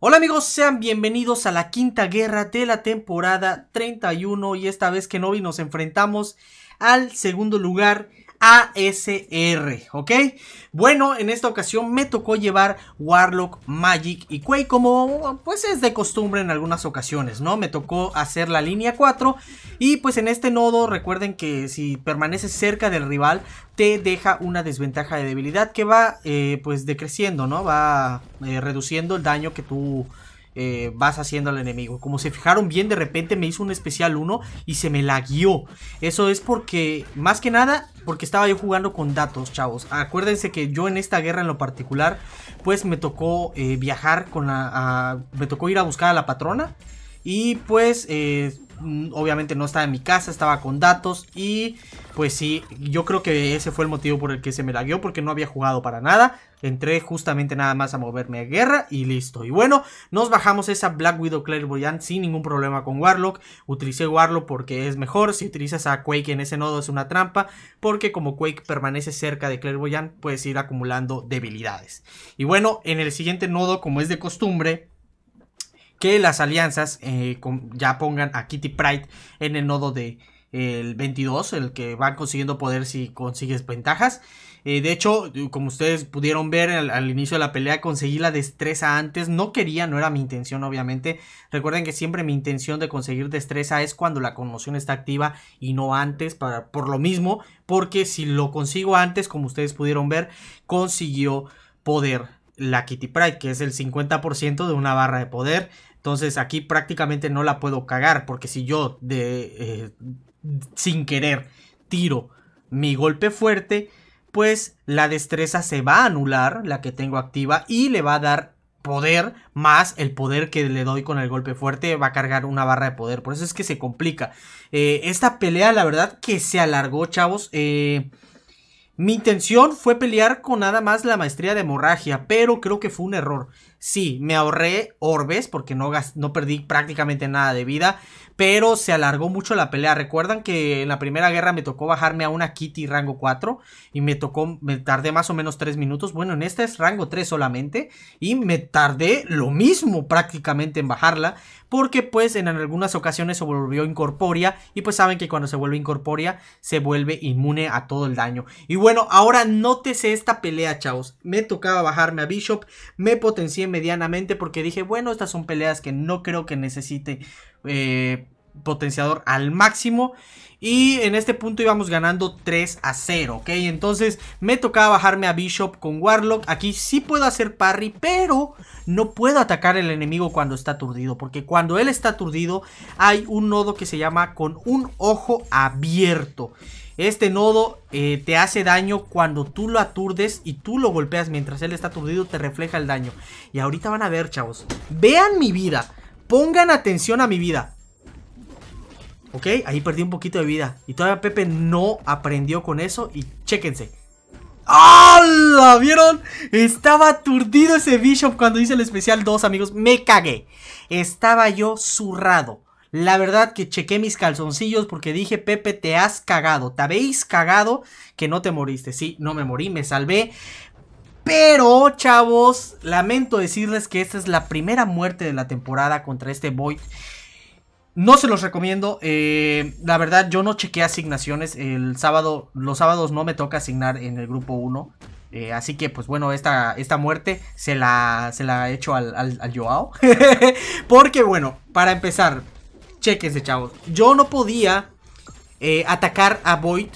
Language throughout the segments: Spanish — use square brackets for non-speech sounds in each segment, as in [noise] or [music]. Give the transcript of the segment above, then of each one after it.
Hola amigos, sean bienvenidos a la quinta guerra de la temporada 31 y esta vez que Novi nos enfrentamos al segundo lugar ASR, ¿ok? Bueno, en esta ocasión me tocó llevar Warlock, Magic y Quake como pues es de costumbre en algunas ocasiones, ¿no? Me tocó hacer la línea 4 y pues en este nodo recuerden que si permaneces cerca del rival te deja una desventaja de debilidad que va eh, pues decreciendo, ¿no? Va eh, reduciendo el daño que tú... Eh, vas haciendo al enemigo. Como se fijaron bien, de repente me hizo un especial 1 y se me guió Eso es porque, más que nada, porque estaba yo jugando con datos, chavos. Acuérdense que yo en esta guerra en lo particular, pues me tocó eh, viajar con la... me tocó ir a buscar a la patrona. Y pues eh, Mm, obviamente no estaba en mi casa, estaba con datos y pues sí, yo creo que ese fue el motivo por el que se me lagueó porque no había jugado para nada. Entré justamente nada más a moverme a guerra y listo. Y bueno, nos bajamos esa Black Widow Clairvoyant sin ningún problema con Warlock. Utilicé Warlock porque es mejor. Si utilizas a Quake en ese nodo es una trampa. Porque como Quake permanece cerca de Clairvoyant, puedes ir acumulando debilidades. Y bueno, en el siguiente nodo, como es de costumbre, que las alianzas eh, ya pongan a Kitty Pride en el nodo de el 22, el que van consiguiendo poder si consigues ventajas. Eh, de hecho, como ustedes pudieron ver al, inicio de la pelea, conseguí la destreza antes. No quería, no era mi intención, obviamente. Recuerden que siempre mi intención de conseguir destreza es cuando la conmoción está activa y no antes, para, por lo mismo, porque si lo consigo antes, como ustedes pudieron ver, consiguió poder la Kitty Pride, que es el 50% de una barra de poder. Entonces aquí prácticamente no la puedo cagar porque si yo de eh, sin querer tiro mi golpe fuerte, pues la destreza se va a anular, la que tengo activa, y le va a dar poder más el poder que le doy con el golpe fuerte va a cargar una barra de poder por eso es que se complica eh, esta pelea la verdad que se alargó chavos eh, mi intención fue pelear con nada más la maestría de hemorragia pero creo que fue un error Sí, me ahorré orbes porque no, no perdí prácticamente nada de vida, pero se alargó mucho la pelea. Recuerdan que en la primera guerra me tocó bajarme a una Kitty rango 4 y me tocó, me tardé más o menos 3 minutos. Bueno, en esta es rango 3 solamente y me tardé lo mismo prácticamente en bajarla porque pues en algunas ocasiones se volvió incorpórea y pues saben que cuando se vuelve incorpórea se vuelve inmune a todo el daño. Y bueno, ahora nótese esta pelea, chavos. Me tocaba bajarme a Bishop, me potencié medianamente porque dije, bueno, estas son peleas que no creo que necesite eh, potenciador al máximo. Y en este punto íbamos ganando 3 a 0, ¿ok? Entonces me tocaba bajarme a Bishop con Warlock. Aquí sí puedo hacer parry, pero no puedo atacar el enemigo cuando está aturdido. Porque cuando él está aturdido hay un nodo que se llama con un ojo abierto. Este nodo eh, te hace daño cuando tú lo aturdes y tú lo golpeas mientras él está aturdido, te refleja el daño. Y ahorita van a ver, chavos. Vean mi vida. Pongan atención a mi vida. ¿Ok? Ahí perdí un poquito de vida. Y todavía Pepe no aprendió con eso. Y chéquense. ¡Hala! ¿Vieron? Estaba aturdido ese Bishop cuando hice el especial 2, amigos. Me cagué. Estaba yo zurrado. La verdad que chequé mis calzoncillos porque dije, Pepe, te has cagado. Te habéis cagado que no te moriste. Sí, no me morí, me salvé. Pero, chavos, lamento decirles que esta es la primera muerte de la temporada contra este Void. No se los recomiendo. Eh, la verdad, yo no chequeé asignaciones. El sábado, los sábados no me toca asignar en el grupo 1. Eh, así que, pues bueno, esta, esta muerte se la, se la al, al, Joao. [laughs] Porque, bueno, para empezar, chequense, chavos. Yo no podía eh, atacar a Void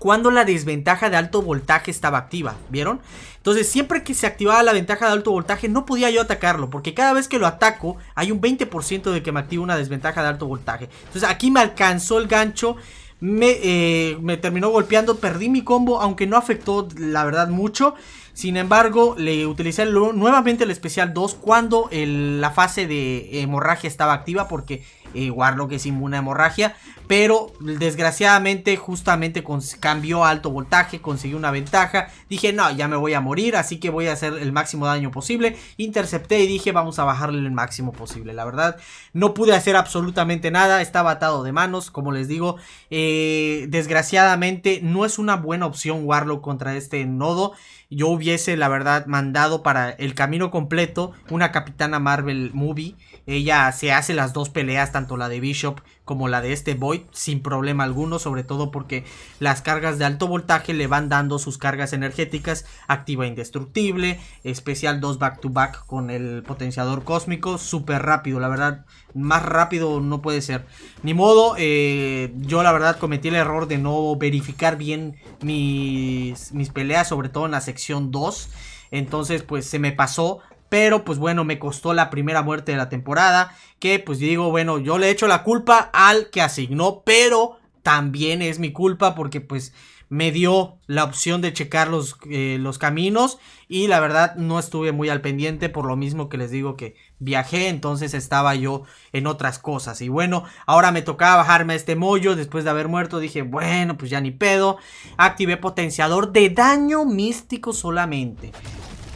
cuando la desventaja de alto voltaje estaba activa, ¿vieron? Entonces siempre que se activaba la ventaja de alto voltaje no podía yo atacarlo, porque cada vez que lo ataco hay un 20% de que me activa una desventaja de alto voltaje. Entonces aquí me alcanzó el gancho, me, eh, me terminó golpeando, perdí mi combo, aunque no afectó la verdad mucho. Sin embargo, le utilicé nuevamente el especial 2 cuando la fase de hemorragia estaba activa porque eh, Warlock es inmune a hemorragia. Pero desgraciadamente justamente cambió a alto voltaje, consiguió una ventaja. Dije, no, ya me voy a morir, así que voy a hacer el máximo daño posible. Intercepté y dije, vamos a bajarle el máximo posible. La verdad, no pude hacer absolutamente nada, estaba atado de manos. Como les digo, eh, desgraciadamente no es una buena opción Warlock contra este nodo yo hubiese, la verdad, mandado para el camino completo una Capitana Marvel movie. Ella se hace las dos peleas, tanto la de Bishop como la de este Void sin problema alguno, sobre todo porque las cargas de alto voltaje le van dando sus cargas energéticas, activa e indestructible, especial 2 back to back con el potenciador cósmico, súper rápido, la verdad, más rápido no puede ser. Ni modo, eh, yo la verdad cometí el error de no verificar bien mis, mis peleas, sobre todo en la sección 2. Entonces, pues se me pasó pero pues bueno, me costó la primera muerte de la temporada. Que pues digo, bueno, yo le echo la culpa al que asignó, pero también es mi culpa porque pues me dio la opción de checar los, eh, los, caminos y la verdad no estuve muy al pendiente por lo mismo que les digo que viajé, entonces estaba yo en otras cosas. Y bueno, ahora me tocaba bajarme a este mollo después de haber muerto, dije, bueno, pues ya ni pedo. Activé potenciador de daño místico solamente.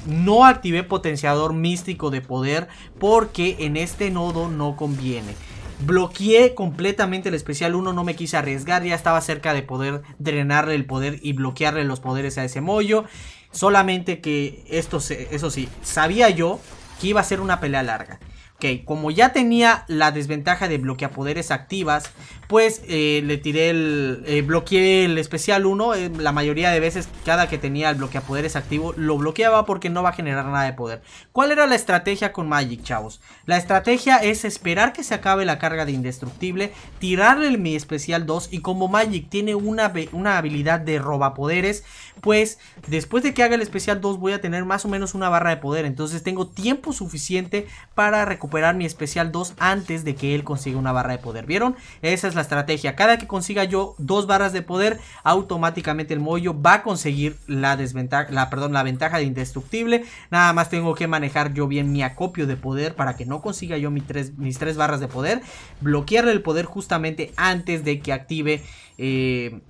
No activé potenciador místico de poder porque en este nodo no conviene. Bloqueé completamente el especial 1, no me quise arriesgar, ya estaba cerca de poder drenarle el poder y bloquearle los poderes a ese mollo. Solamente que esto, eso sí, sabía yo que iba a ser una pelea larga. Ok, como ya tenía la desventaja de bloquear poderes activas, pues eh, le tiré el. Eh, bloqueé el especial 1. Eh, la mayoría de veces, cada que tenía el poderes activo, lo bloqueaba porque no va a generar nada de poder. ¿Cuál era la estrategia con Magic, chavos? La estrategia es esperar que se acabe la carga de indestructible, tirarle mi especial 2. Y como Magic tiene una, una habilidad de robapoderes, pues después de que haga el especial 2, voy a tener más o menos una barra de poder. Entonces tengo tiempo suficiente para recuperar mi especial 2 antes de que él consiga una barra de poder. ¿Vieron? Esa es la estrategia. Cada que consiga yo dos barras de poder, automáticamente el mollo va a conseguir la desventaja, la, perdón, la ventaja de indestructible. Nada más tengo que manejar yo bien mi acopio de poder para que no consiga yo mis tres, mis tres barras de poder. Bloquearle el poder justamente antes de que active, eh,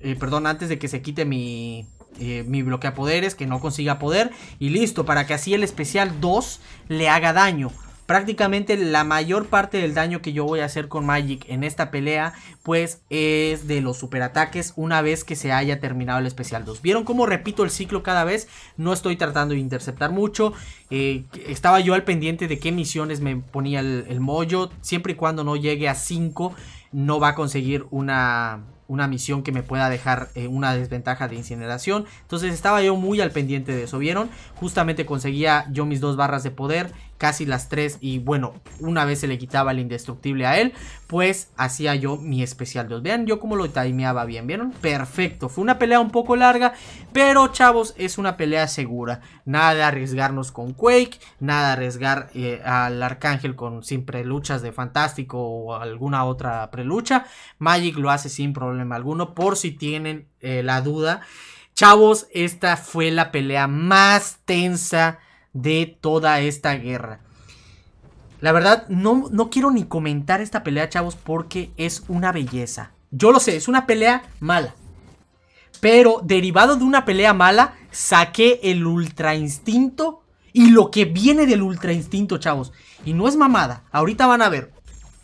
eh, perdón, antes de que se quite mi... Eh, mi bloquea poderes, que no consiga poder. Y listo, para que así el especial 2 le haga daño prácticamente la mayor parte del daño que yo voy a hacer con Magic en esta pelea, pues es de los superataques una vez que se haya terminado el especial 2. ¿Vieron cómo repito el ciclo cada vez? No estoy tratando de interceptar mucho. Eh, estaba yo al pendiente de qué misiones me ponía el, mollo. Siempre y cuando no llegue a 5, no va a conseguir una una misión que me pueda dejar eh, una desventaja de incineración. Entonces estaba yo muy al pendiente de eso, ¿vieron? Justamente conseguía yo mis dos barras de poder casi las tres y bueno, una vez se le quitaba el indestructible a él, pues hacía yo mi especial 2. Vean yo como lo timeaba bien, ¿vieron? Perfecto, fue una pelea un poco larga, pero chavos, es una pelea segura. Nada de arriesgarnos con Quake, nada arriesgar eh, al Arcángel con sin preluchas de Fantástico o alguna otra prelucha. Magic lo hace sin problema alguno, por si tienen eh, la duda. Chavos, esta fue la pelea más tensa de toda esta guerra. La verdad, no, no quiero ni comentar esta pelea, chavos, porque es una belleza. Yo lo sé, es una pelea mala. Pero derivado de una pelea mala, saqué el ultra instinto y lo que viene del ultra instinto, chavos. Y no es mamada, ahorita van a ver.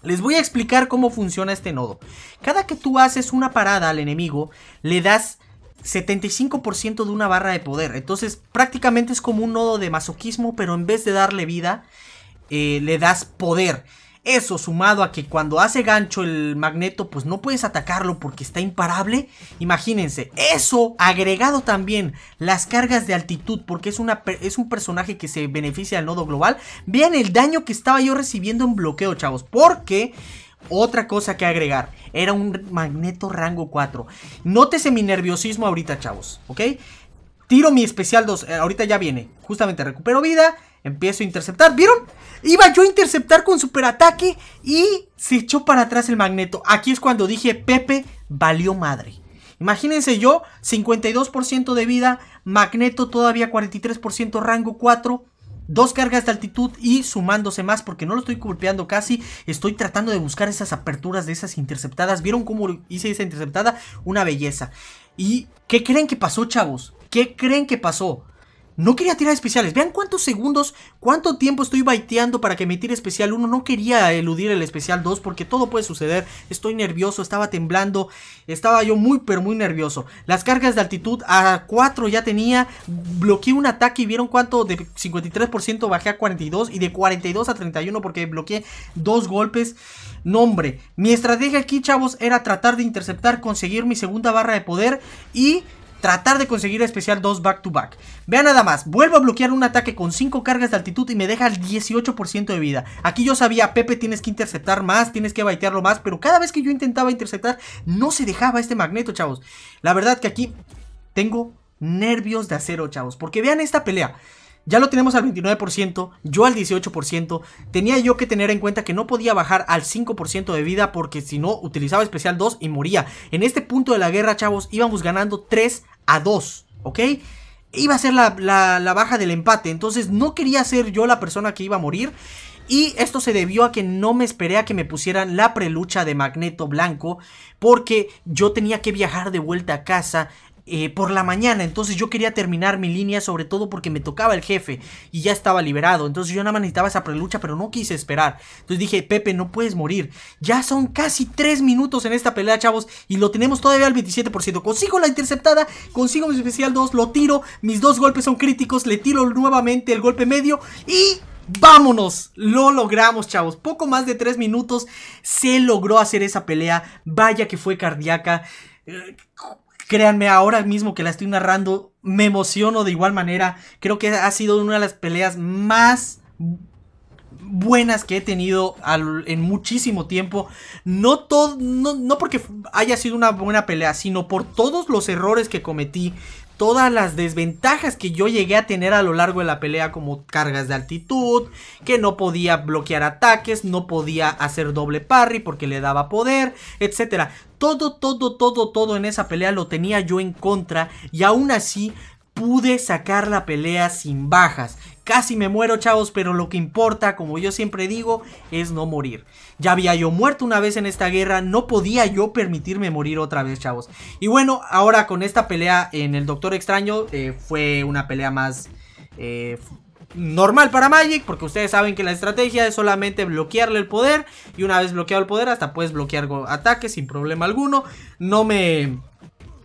Les voy a explicar cómo funciona este nodo. Cada que tú haces una parada al enemigo, le das 75% de una barra de poder. Entonces prácticamente es como un nodo de masoquismo, pero en vez de darle vida, eh, le das poder. Eso sumado a que cuando hace gancho el magneto, pues no puedes atacarlo porque está imparable. Imagínense, eso agregado también las cargas de altitud, porque es, una, es un personaje que se beneficia del nodo global. Vean el daño que estaba yo recibiendo en bloqueo, chavos, porque otra cosa que agregar. Era un magneto rango 4. Nótese mi nerviosismo ahorita, chavos, ¿ok? Tiro mi especial 2. Eh, ahorita ya viene. Justamente recupero vida. Empiezo a interceptar. ¿Vieron? Iba yo a interceptar con superataque y se echó para atrás el magneto. Aquí es cuando dije, Pepe, valió madre. Imagínense yo, 52% de vida, magneto todavía 43% rango 4. Dos cargas de altitud y sumándose más porque no lo estoy golpeando casi. Estoy tratando de buscar esas aperturas de esas interceptadas. ¿Vieron cómo hice esa interceptada? Una belleza. ¿Y qué creen que pasó, chavos? ¿Qué creen que pasó? No quería tirar especiales. Vean cuántos segundos, cuánto tiempo estoy baiteando para que me tire especial 1. No quería eludir el especial 2 porque todo puede suceder. Estoy nervioso, estaba temblando. Estaba yo muy, pero muy nervioso. Las cargas de altitud a 4 ya tenía. Bloqueé un ataque y vieron cuánto de 53% bajé a 42 y de 42 a 31 porque bloqueé dos golpes. No, hombre. Mi estrategia aquí, chavos, era tratar de interceptar, conseguir mi segunda barra de poder y tratar de conseguir especial 2 back to back. Vean nada más, vuelvo a bloquear un ataque con 5 cargas de altitud y me deja el 18% de vida. Aquí yo sabía, Pepe tienes que interceptar más, tienes que baitearlo más, pero cada vez que yo intentaba interceptar no se dejaba este magneto, chavos. La verdad que aquí tengo nervios de acero, chavos, porque vean esta pelea. Ya lo tenemos al 29%, yo al 18%. Tenía yo que tener en cuenta que no podía bajar al 5% de vida porque si no utilizaba especial 2 y moría. En este punto de la guerra, chavos, íbamos ganando 3 a 2, ¿ok? Iba a ser la, baja del empate, entonces no quería ser yo la persona que iba a morir. Y esto se debió a que no me esperé a que me pusieran la prelucha de Magneto Blanco porque yo tenía que viajar de vuelta a casa eh, por la mañana. Entonces yo quería terminar mi línea, sobre todo porque me tocaba el jefe y ya estaba liberado. Entonces yo nada más necesitaba esa prelucha, pero no quise esperar. Entonces dije, Pepe, no puedes morir. Ya son casi 3 minutos en esta pelea, chavos, y lo tenemos todavía al 27%. Consigo la interceptada, consigo mi especial 2, lo tiro, mis dos golpes son críticos, le tiro nuevamente el golpe medio y... ¡Vámonos! Lo logramos, chavos. Poco más de 3 minutos se logró hacer esa pelea. Vaya que fue cardíaca eh, Créanme, ahora mismo que la estoy narrando, me emociono de igual manera. Creo que ha sido una de las peleas más buenas que he tenido en muchísimo tiempo. No, todo, no, no, porque haya sido una buena pelea, sino por todos los errores que cometí todas las desventajas que yo llegué a tener a lo largo de la pelea como cargas de altitud, que no podía bloquear ataques, no podía hacer doble parry porque le daba poder, etcétera. Todo, todo, todo, todo en esa pelea lo tenía yo en contra y aún así pude sacar la pelea sin bajas Casi me muero, chavos, pero lo que importa, como yo siempre digo, es no morir. Ya había yo muerto una vez en esta guerra, no podía yo permitirme morir otra vez, chavos. Y bueno, ahora con esta pelea en el Doctor Extraño, eh, fue una pelea más... Eh, normal para Magic, porque ustedes saben que la estrategia es solamente bloquearle el poder y una vez bloqueado el poder hasta puedes bloquear ataques sin problema alguno. No me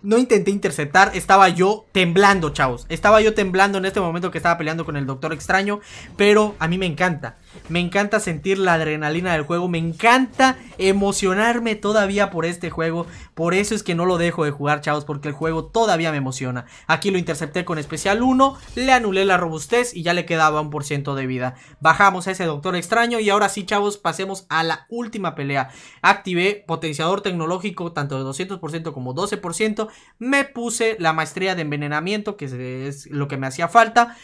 no intenté interceptar, estaba yo temblando, chavos. Estaba yo temblando en este momento que estaba peleando con el Doctor Extraño, pero a mí me encanta. Me encanta sentir la adrenalina del juego, me encanta emocionarme todavía por este juego, por eso es que no lo dejo de jugar, chavos, porque el juego todavía me emociona. Aquí lo intercepté con especial 1, le anulé la robustez y ya le quedaba un por ciento de vida. Bajamos a ese doctor extraño y ahora sí, chavos, pasemos a la última pelea. Activé potenciador tecnológico tanto de 200% como 12%. Me puse la maestría de envenenamiento, que es lo que me hacía falta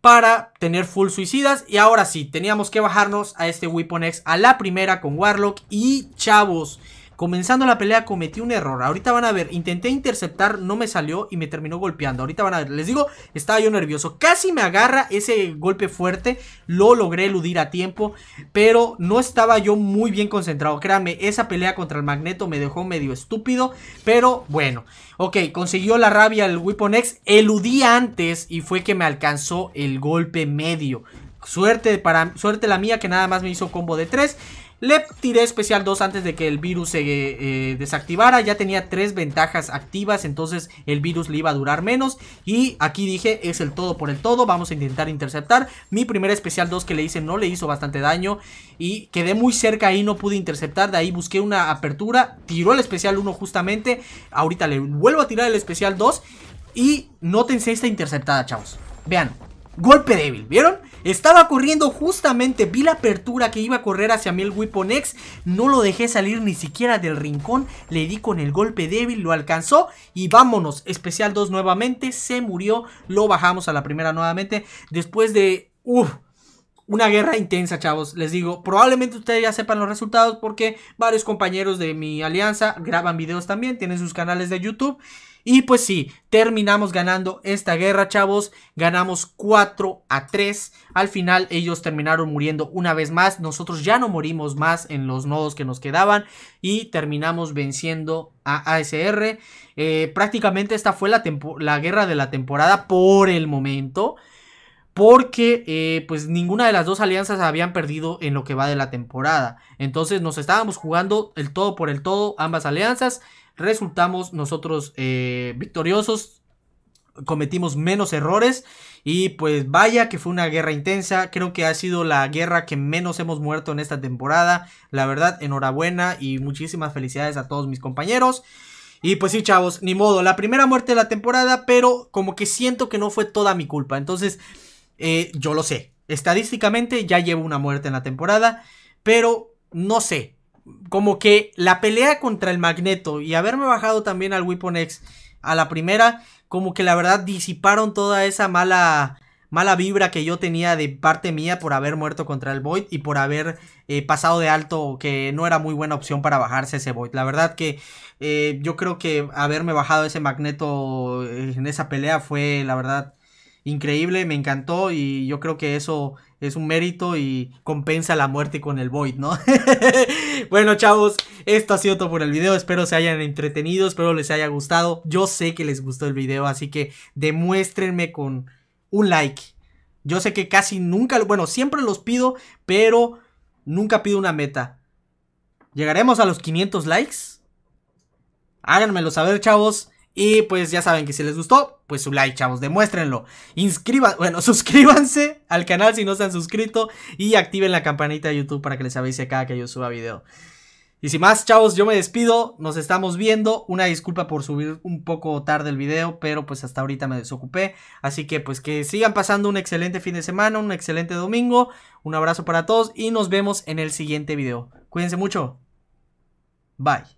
para tener full suicidas. Y ahora sí, teníamos que bajarnos a este Weapon X a la primera con Warlock. Y chavos, Comenzando la pelea cometí un error. Ahorita van a ver, intenté interceptar, no me salió y me terminó golpeando. Ahorita van a ver, les digo, estaba yo nervioso. Casi me agarra ese golpe fuerte, lo logré eludir a tiempo, pero no estaba yo muy bien concentrado. Créanme, esa pelea contra el Magneto me dejó medio estúpido, pero bueno. Ok, consiguió la rabia el Weapon X, eludí antes y fue que me alcanzó el golpe medio. Suerte, para, suerte la mía que nada más me hizo combo de 3 le tiré especial 2 antes de que el virus se eh, desactivara. Ya tenía 3 ventajas activas, entonces el virus le iba a durar menos. Y aquí dije, es el todo por el todo. Vamos a intentar interceptar. Mi primera especial 2 que le hice no le hizo bastante daño. Y quedé muy cerca ahí, no pude interceptar. De ahí busqué una apertura. Tiró el especial 1 justamente. Ahorita le vuelvo a tirar el especial 2. Y nótense esta interceptada, chavos. Vean, golpe débil, ¿vieron? Estaba corriendo justamente, vi la apertura que iba a correr hacia mí el no lo dejé salir ni siquiera del rincón, le di con el golpe débil, lo alcanzó y vámonos, especial 2 nuevamente, se murió, lo bajamos a la primera nuevamente, después de... uff una guerra intensa, chavos. Les digo, probablemente ustedes ya sepan los resultados porque varios compañeros de mi alianza graban videos también, tienen sus canales de YouTube y pues sí, terminamos ganando esta guerra, chavos. Ganamos 4 a 3. Al final ellos terminaron muriendo una vez más. Nosotros ya no morimos más en los nodos que nos quedaban. Y terminamos venciendo a ASR. Eh, prácticamente esta fue la, guerra de la temporada por el momento porque eh, pues ninguna de las dos alianzas habían perdido en lo que va de la temporada. Entonces nos estábamos jugando el todo por el todo, ambas alianzas resultamos nosotros eh, victoriosos, cometimos menos errores y pues vaya que fue una guerra intensa, creo que ha sido la guerra que menos hemos muerto en esta temporada, la verdad enhorabuena y muchísimas felicidades a todos mis compañeros. Y pues sí, chavos, ni modo, la primera muerte de la temporada, pero como que siento que no fue toda mi culpa. Entonces, eh, yo lo sé. Estadísticamente ya llevo una muerte en la temporada, pero no sé como que la pelea contra el Magneto y haberme bajado también al Weapon X a la primera, como que la verdad disiparon toda esa mala mala vibra que yo tenía de parte mía por haber muerto contra el Void y por haber eh, pasado de alto que no era muy buena opción para bajarse ese Void. La verdad que eh, yo creo que haberme bajado ese Magneto eh, en esa pelea fue la verdad increíble, me encantó y yo creo que eso es un mérito y compensa la muerte con el Void, ¿no? [laughs] bueno, chavos, esto ha sido todo por el video. Espero se hayan entretenido, espero les haya gustado. Yo sé que les gustó el video, así que demuéstrenme con un like. Yo sé que casi nunca, bueno, siempre los pido, pero nunca pido una meta. ¿Llegaremos a los 500 likes? Háganmelo saber, chavos. Y pues ya saben que si les gustó, pues su like, chavos, demuéstrenlo. Inscriban, bueno, [laughs] suscríbanse al canal si no se han suscrito y activen la campanita de YouTube para que les avise cada que yo suba video. Y sin más, chavos, yo me despido, nos estamos viendo. Una disculpa por subir un poco tarde el video, pero pues hasta ahorita me desocupé. Así que pues que sigan pasando un excelente fin de semana, un excelente domingo. Un abrazo para todos y nos vemos en el siguiente video. Cuídense mucho. Bye.